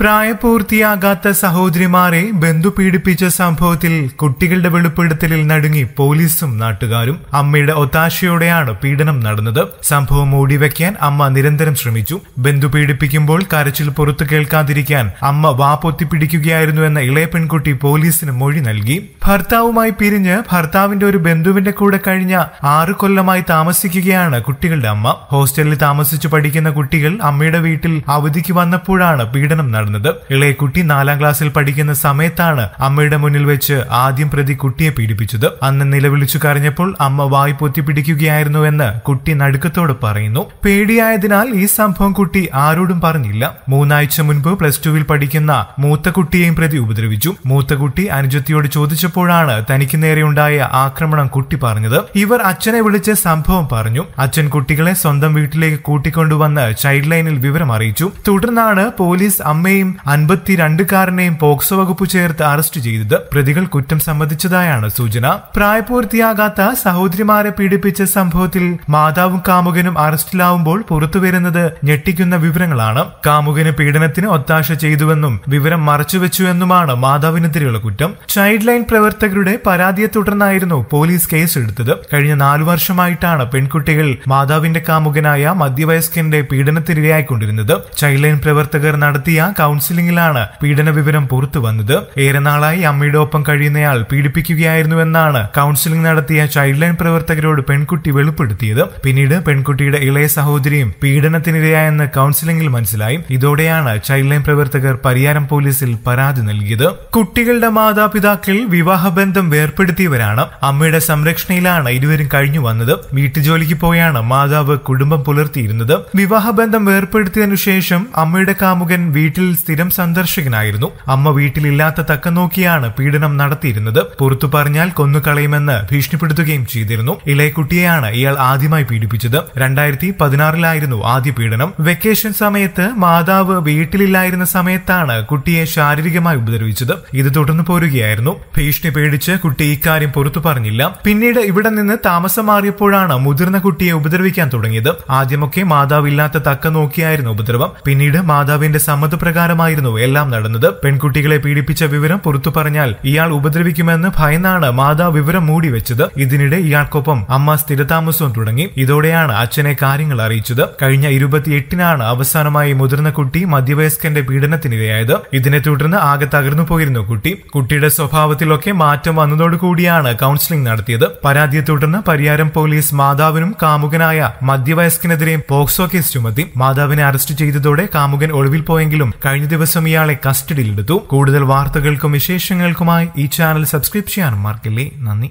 പ്രായപൂർത്തിയാകാത്ത സഹോദരിമാരെ ബന്ധു പീഡിപ്പിച്ച സംഭവത്തിൽ കുട്ടികളുടെ വെളിപ്പെടുത്തലിൽ നടുങ്ങി പോലീസും നാട്ടുകാരും അമ്മയുടെ ഒത്താശയോടെയാണ് പീഡനം നടന്നത് സംഭവം മൂടിവെക്കാൻ അമ്മ നിരന്തരം ശ്രമിച്ചു ബന്ധു പീഡിപ്പിക്കുമ്പോൾ കരച്ചിൽ പുറത്തു കേൾക്കാതിരിക്കാൻ അമ്മ വാപ്പൊത്തി പിടിക്കുകയായിരുന്നു എന്ന ഇളയ പെൺകുട്ടി പോലീസിന് മൊഴി നൽകി ഭർത്താവുമായി പിരിഞ്ഞ് ഭർത്താവിന്റെ ഒരു ബന്ധുവിന്റെ കൂടെ കഴിഞ്ഞ ആറ് കൊല്ലമായി താമസിക്കുകയാണ് കുട്ടികളുടെ അമ്മ ഹോസ്റ്റലിൽ താമസിച്ചു പഠിക്കുന്ന കുട്ടികൾ അമ്മയുടെ വീട്ടിൽ അവധിക്ക് വന്നപ്പോഴാണ് പീഡനം നടന്നത് നടന്നത് ഇളയ കുട്ടി നാലാം ക്ലാസ്സിൽ പഠിക്കുന്ന സമയത്താണ് അമ്മയുടെ മുന്നിൽ വെച്ച് ആദ്യം പ്രതി കുട്ടിയെ പീഡിപ്പിച്ചത് അന്ന് നിലവിളിച്ചു കരഞ്ഞപ്പോൾ അമ്മ വായി പൊത്തി പിടിക്കുകയായിരുന്നു എന്ന് കുട്ടി നടുക്കത്തോട് പറയുന്നു പേടിയായതിനാൽ ഈ സംഭവം കുട്ടി ആരോടും പറഞ്ഞില്ല മൂന്നാഴ്ച മുൻപ് പ്ലസ് ടുവിൽ പഠിക്കുന്ന മൂത്ത കുട്ടിയെയും പ്രതി ഉപദ്രവിച്ചു മൂത്ത കുട്ടി അനുജത്തിയോട് ചോദിച്ചപ്പോഴാണ് തനിക്ക് നേരെയുണ്ടായ ആക്രമണം കുട്ടി പറഞ്ഞത് ഇവർ അച്ഛനെ വിളിച്ച് സംഭവം പറഞ്ഞു അച്ഛൻ കുട്ടികളെ സ്വന്തം വീട്ടിലേക്ക് കൂട്ടിക്കൊണ്ടുവന്ന് ചൈൽഡ് ലൈനിൽ വിവരം അറിയിച്ചു തുടർന്നാണ് പോലീസ് അമ്മയെ യുവാവിനെയും അൻപത്തിരണ്ടുകാരനെയും പോക്സോ വകുപ്പ് ചേർത്ത് അറസ്റ്റ് ചെയ്തത് പ്രതികൾ കുറ്റം സമ്മതിച്ചതായാണ് സൂചന പ്രായപൂർത്തിയാകാത്ത സഹോദരിമാരെ പീഡിപ്പിച്ച സംഭവത്തിൽ മാതാവും കാമുകനും അറസ്റ്റിലാവുമ്പോൾ പുറത്തുവരുന്നത് ഞെട്ടിക്കുന്ന വിവരങ്ങളാണ് കാമുകന് പീഡനത്തിന് ഒത്താശ ചെയ്തുവെന്നും വിവരം മറച്ചുവെച്ചുവെന്നുമാണ് മാതാവിനെതിരെയുള്ള കുറ്റം ചൈൽഡ് ലൈൻ പ്രവർത്തകരുടെ പരാതിയെ തുടർന്നായിരുന്നു പോലീസ് കേസ് എടുത്തത് കഴിഞ്ഞ നാലു വർഷമായിട്ടാണ് പെൺകുട്ടികൾ മാതാവിന്റെ കാമുകനായ മധ്യവയസ്കന്റെ പീഡനത്തിനിരയായിക്കൊണ്ടിരുന്നത് ചൈൽഡ് ലൈൻ പ്രവർത്തകർ നടത്തിയ കൗൺസിലിംഗിലാണ് പീഡന വിവരം പുറത്തു വന്നത് ഏറെ നാളായി അമ്മയുടെ ഒപ്പം കഴിയുന്നയാൾ പീഡിപ്പിക്കുകയായിരുന്നുവെന്നാണ് കൗൺസിലിംഗ് നടത്തിയ ചൈൽഡ് ലൈൻ പ്രവർത്തകരോട് പെൺകുട്ടി വെളിപ്പെടുത്തിയത് പിന്നീട് പെൺകുട്ടിയുടെ ഇളയ സഹോദരിയും പീഡനത്തിനിരയായെന്ന് കൗൺസിലിംഗിൽ മനസ്സിലായി ഇതോടെയാണ് ചൈൽഡ് ലൈൻ പ്രവർത്തകർ പരിയാരം പോലീസിൽ പരാതി നൽകിയത് കുട്ടികളുടെ മാതാപിതാക്കൾ വിവാഹബന്ധം വേർപ്പെടുത്തിയവരാണ് അമ്മയുടെ സംരക്ഷണയിലാണ് ഇരുവരും കഴിഞ്ഞു വന്നത് വീട്ടുജോലിക്ക് പോയാണ് മാതാവ് കുടുംബം പുലർത്തിയിരുന്നത് വിവാഹബന്ധം വേർപ്പെടുത്തിയതിനു ശേഷം അമ്മയുടെ കാമുകൻ വീട്ടിൽ സ്ഥിരം സന്ദർശകനായിരുന്നു അമ്മ വീട്ടിലില്ലാത്ത തക്ക നോക്കിയാണ് പീഡനം നടത്തിയിരുന്നത് പുറത്തു പറഞ്ഞാൽ കൊന്നുകളയുമെന്ന് ഭീഷണിപ്പെടുത്തുകയും ചെയ്തിരുന്നു ഇളയക്കുട്ടിയെയാണ് ഇയാൾ ആദ്യമായി പീഡിപ്പിച്ചത് രണ്ടായിരത്തി പതിനാറിലായിരുന്നു ആദ്യ പീഡനം വെക്കേഷൻ സമയത്ത് മാതാവ് വീട്ടിലില്ലായിരുന്ന സമയത്താണ് കുട്ടിയെ ശാരീരികമായി ഉപദ്രവിച്ചത് ഇത് തുടർന്നു പോരുകയായിരുന്നു ഭീഷണി പേടിച്ച് കുട്ടി ഇക്കാര്യം പുറത്തു പറഞ്ഞില്ല പിന്നീട് ഇവിടെ നിന്ന് താമസം മാറിയപ്പോഴാണ് മുതിർന്ന കുട്ടിയെ ഉപദ്രവിക്കാൻ തുടങ്ങിയത് ആദ്യമൊക്കെ മാതാവില്ലാത്ത തക്ക നോക്കിയായിരുന്നു ഉപദ്രവം പിന്നീട് മാതാവിന്റെ സമ്മതപ്രകാരം പ്രകാരമായിരുന്നു എല്ലാം നടന്നത് പെൺകുട്ടികളെ പീഡിപ്പിച്ച വിവരം പുറത്തു പറഞ്ഞാൽ ഇയാൾ ഉപദ്രവിക്കുമെന്ന് ഭയന്നാണ് മാതാവ് വിവരം മൂടി വെച്ചത് ഇതിനിടെ ഇയാൾക്കൊപ്പം അമ്മ സ്ഥിരതാമസവും തുടങ്ങി ഇതോടെയാണ് അച്ഛനെ കാര്യങ്ങൾ അറിയിച്ചത് കഴിഞ്ഞ ഇരുപത്തിയെട്ടിനാണ് അവസാനമായി മുതിർന്ന കുട്ടി മധ്യവയസ്കന്റെ പീഡനത്തിനിരയായത് ഇതിനെ തുടർന്ന് ആകെ തകർന്നു പോയിരുന്നു കുട്ടി കുട്ടിയുടെ സ്വഭാവത്തിലൊക്കെ മാറ്റം വന്നതോടുകൂടിയാണ് കൗൺസിലിംഗ് നടത്തിയത് പരാതിയെ തുടർന്ന് പരിയാരം പോലീസ് മാതാവിനും കാമുകനായ മധ്യവയസ്കനെതിരെ പോക്സോ കേസ് ചുമത്തി മാതാവിനെ അറസ്റ്റ് ചെയ്തതോടെ കാമുകൻ ഒളിവിൽ പോയെങ്കിലും കഴിഞ്ഞ ദിവസം ഇയാളെ കസ്റ്റഡിയിലെടുത്തു കൂടുതൽ വാർത്തകൾക്കും വിശേഷങ്ങൾക്കുമായി ഈ ചാനൽ സബ്സ്ക്രൈബ് ചെയ്യാനും മറക്കില്ലേ നന്ദി